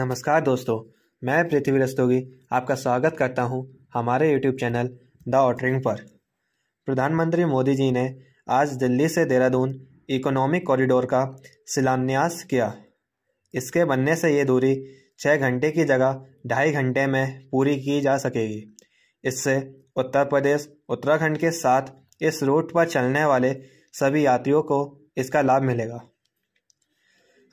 नमस्कार दोस्तों मैं पृथ्वी रस्तोगी आपका स्वागत करता हूं हमारे यूट्यूब चैनल द ऑटरिंग पर प्रधानमंत्री मोदी जी ने आज दिल्ली से देहरादून इकोनॉमिक कॉरिडोर का शिलान्यास किया इसके बनने से ये दूरी छः घंटे की जगह ढाई घंटे में पूरी की जा सकेगी इससे उत्तर प्रदेश उत्तराखंड के साथ इस रूट पर चलने वाले सभी यात्रियों को इसका लाभ मिलेगा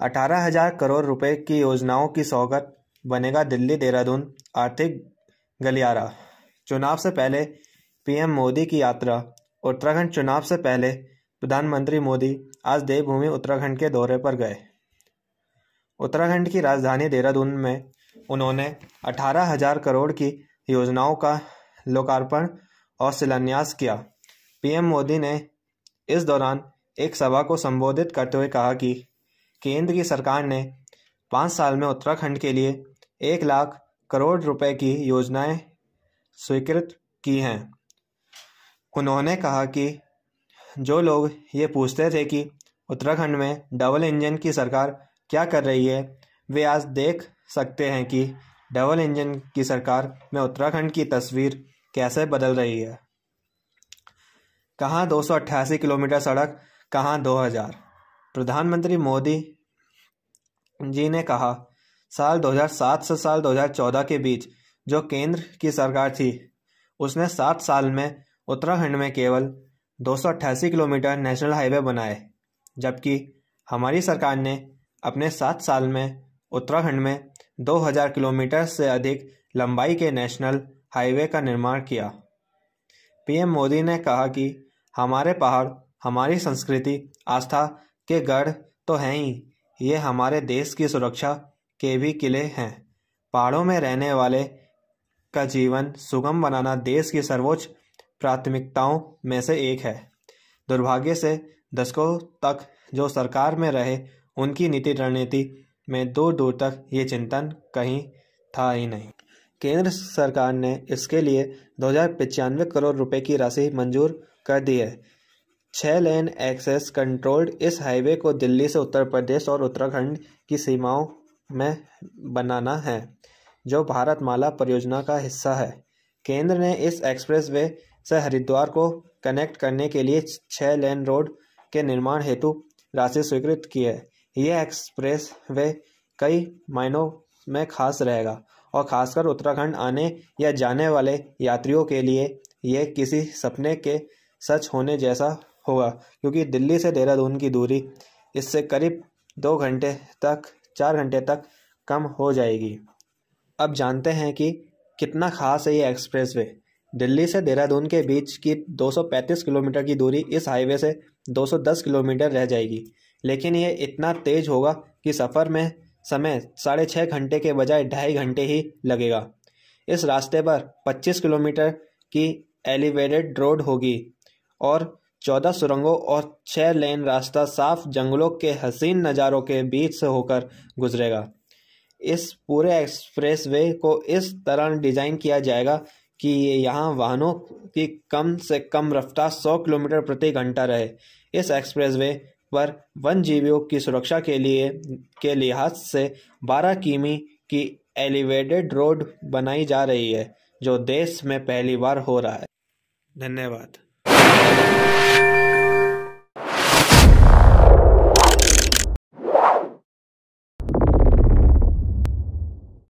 अठारह हजार करोड़ रुपए की योजनाओं की सौगत बनेगा दिल्ली देहरादून आर्थिक गलियारा चुनाव से पहले पीएम मोदी की यात्रा उत्तराखंड चुनाव से पहले प्रधानमंत्री मोदी आज देवभूमि उत्तराखंड के दौरे पर गए उत्तराखंड की राजधानी देहरादून में उन्होंने अठारह हजार करोड़ की योजनाओं का लोकार्पण और शिलान्यास किया पीएम मोदी ने इस दौरान एक सभा को संबोधित करते हुए कहा कि केंद्र की सरकार ने पाँच साल में उत्तराखंड के लिए एक लाख करोड़ रुपए की योजनाएं स्वीकृत की हैं उन्होंने कहा कि जो लोग ये पूछते थे कि उत्तराखंड में डबल इंजन की सरकार क्या कर रही है वे आज देख सकते हैं कि डबल इंजन की सरकार में उत्तराखंड की तस्वीर कैसे बदल रही है कहाँ दो किलोमीटर सड़क कहाँ 2000 प्रधानमंत्री मोदी जी ने कहा साल 2007 से साल 2014 के बीच जो केंद्र की सरकार थी उसने सात साल में उत्तराखंड में केवल दो किलोमीटर नेशनल हाईवे बनाए जबकि हमारी सरकार ने अपने सात साल में उत्तराखंड में 2000 किलोमीटर से अधिक लंबाई के नेशनल हाईवे का निर्माण किया पीएम मोदी ने कहा कि हमारे पहाड़ हमारी संस्कृति आस्था के गढ़ तो हैं ही ये हमारे देश की सुरक्षा के भी किले हैं पहाड़ों में रहने वाले का जीवन सुगम बनाना देश की सर्वोच्च प्राथमिकताओं में से एक है दुर्भाग्य से दशकों तक जो सरकार में रहे उनकी नीति रणनीति में दूर दूर तक ये चिंतन कहीं था ही नहीं केंद्र सरकार ने इसके लिए दो करोड़ रुपए की राशि मंजूर कर दी है छः लेन एक्सेस कंट्रोल्ड इस हाईवे को दिल्ली से उत्तर प्रदेश और उत्तराखंड की सीमाओं में बनाना है जो भारत माला परियोजना का हिस्सा है केंद्र ने इस एक्सप्रेसवे से हरिद्वार को कनेक्ट करने के लिए छः लेन रोड के निर्माण हेतु राशि स्वीकृत की है यह एक्सप्रेस वे कई मायनों में खास रहेगा और खासकर उत्तराखंड आने या जाने वाले यात्रियों के लिए यह किसी सपने के सच होने जैसा होगा क्योंकि दिल्ली से देहरादून की दूरी इससे करीब दो घंटे तक चार घंटे तक कम हो जाएगी अब जानते हैं कि कितना ख़ास है ये एक्सप्रेस वे दिल्ली से देहरादून के बीच की 235 किलोमीटर की दूरी इस हाईवे से 210 किलोमीटर रह जाएगी लेकिन ये इतना तेज होगा कि सफ़र में समय साढ़े छः घंटे के बजाय ढाई घंटे ही लगेगा इस रास्ते पर 25 किलोमीटर की एलिवेटेड रोड होगी और चौदह सुरंगों और छः लेन रास्ता साफ जंगलों के हसीन नज़ारों के बीच से होकर गुजरेगा इस पूरे एक्सप्रेस वे को इस तरह डिज़ाइन किया जाएगा कि ये यहाँ वाहनों की कम से कम रफ्तार 100 किलोमीटर प्रति घंटा रहे इस एक्सप्रेस वे पर वन जीवियों की सुरक्षा के लिए के लिहाज से 12 किमी की एलिवेटेड रोड बनाई जा रही है जो देश में पहली बार हो रहा है धन्यवाद